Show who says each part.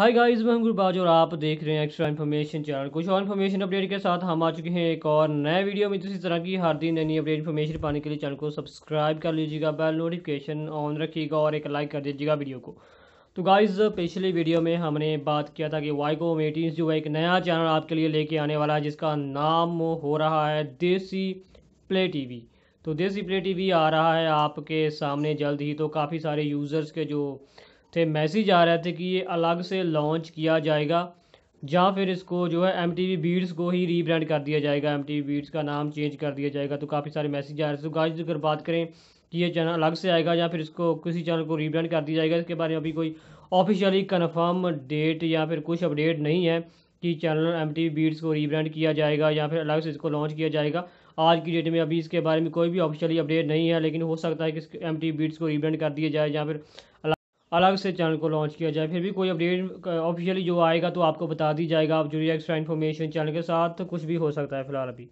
Speaker 1: hi guys मैं गुरबाज और आप देख रहे हैं एक्स्ट्रा इन्फॉर्मेशन चैनल कुछ और इन्फॉर्मेशन अपडेट के साथ हम आ चुके हैं एक और नए वीडियो में इसी तरह की हर दिन नई अपडेट इन्फॉर्मेशन पाने के लिए चैनल को सब्सक्राइब कर लीजिएगा बेल नोटिफिकेशन ऑन रखिएगा और एक लाइक कर दीजिएगा वीडियो को तो गाइज़ पिछले वीडियो में हमने बात किया था कि वाइको मेटीज जो है एक नया चैनल आपके लिए लेके आने वाला है जिसका नाम हो रहा है देसी प्ले टी तो देसी प्ले टी आ रहा है आपके सामने जल्द ही तो काफ़ी सारे यूज़र्स के जो थे मैसेज आ रहे थे कि ये अलग से लॉन्च किया जाएगा या फिर इसको जो है एम टी वी बीड्स को ही रीब्रांड कर दिया जाएगा एम टी वी बीड्स का नाम चेंज कर दिया जाएगा तो काफ़ी सारे मैसेज आ रहे थे तो गाइस अगर बात करें कि ये चैनल अलग से आएगा या फिर इसको किसी चैनल को रीब्रांड कर दिया जाएगा इसके बारे में अभी कोई ऑफिशियली कन्फर्म डेट या फिर कुछ अपडेट नहीं है कि चैनल एम टी बीड्स को रीब्रांड किया जाएगा या फिर अलग से इसको लॉन्च किया जाएगा आज की डेट में अभी इसके बारे में कोई भी ऑफिशियली अपडेट नहीं है लेकिन हो सकता है कि एम टी बीट्स को रीब्रांड कर दिया जाए या फिर अलग से चैनल को लॉन्च किया जाए फिर भी कोई अपडेट ऑफिशियली जो आएगा तो आपको बता दी जाएगा आप जो एक्स्ट्रा इन्फॉर्मेशन चैनल के साथ कुछ भी हो सकता है फिलहाल अभी